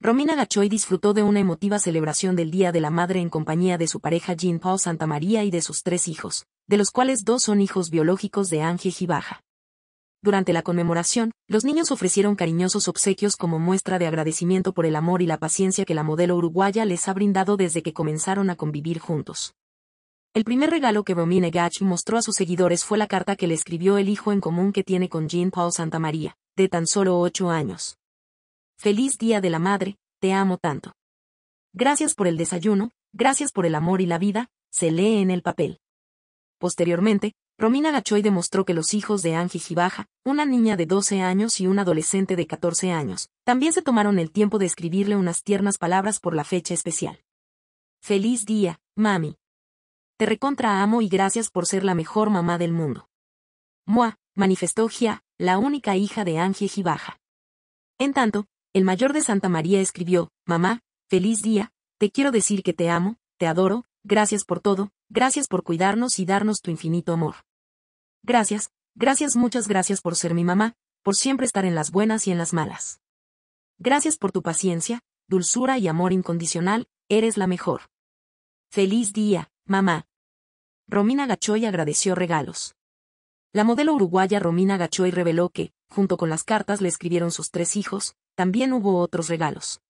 Romina Gachoy disfrutó de una emotiva celebración del Día de la Madre en compañía de su pareja Jean Paul María y de sus tres hijos, de los cuales dos son hijos biológicos de Ángel Gibaja. Durante la conmemoración, los niños ofrecieron cariñosos obsequios como muestra de agradecimiento por el amor y la paciencia que la modelo uruguaya les ha brindado desde que comenzaron a convivir juntos. El primer regalo que Romina Gachoy mostró a sus seguidores fue la carta que le escribió el hijo en común que tiene con Jean Paul María, de tan solo ocho años. Feliz Día de la Madre, te amo tanto. Gracias por el desayuno, gracias por el amor y la vida, se lee en el papel. Posteriormente, Romina Gachoy demostró que los hijos de Angie Gibaja, una niña de 12 años y un adolescente de 14 años, también se tomaron el tiempo de escribirle unas tiernas palabras por la fecha especial. Feliz día, mami. Te recontra amo y gracias por ser la mejor mamá del mundo. Mua, manifestó Gia, la única hija de Angie Gibaja. En tanto, el mayor de Santa María escribió, Mamá, feliz día, te quiero decir que te amo, te adoro, gracias por todo, gracias por cuidarnos y darnos tu infinito amor. Gracias, gracias muchas gracias por ser mi mamá, por siempre estar en las buenas y en las malas. Gracias por tu paciencia, dulzura y amor incondicional, eres la mejor. Feliz día, mamá. Romina Gachoy agradeció regalos. La modelo uruguaya Romina Gachoy reveló que, junto con las cartas le escribieron sus tres hijos, también hubo otros regalos.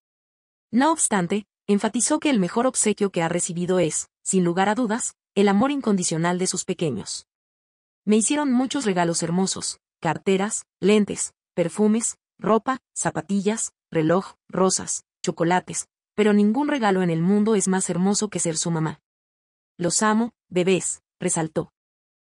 No obstante, enfatizó que el mejor obsequio que ha recibido es, sin lugar a dudas, el amor incondicional de sus pequeños. Me hicieron muchos regalos hermosos, carteras, lentes, perfumes, ropa, zapatillas, reloj, rosas, chocolates, pero ningún regalo en el mundo es más hermoso que ser su mamá. Los amo, bebés, resaltó.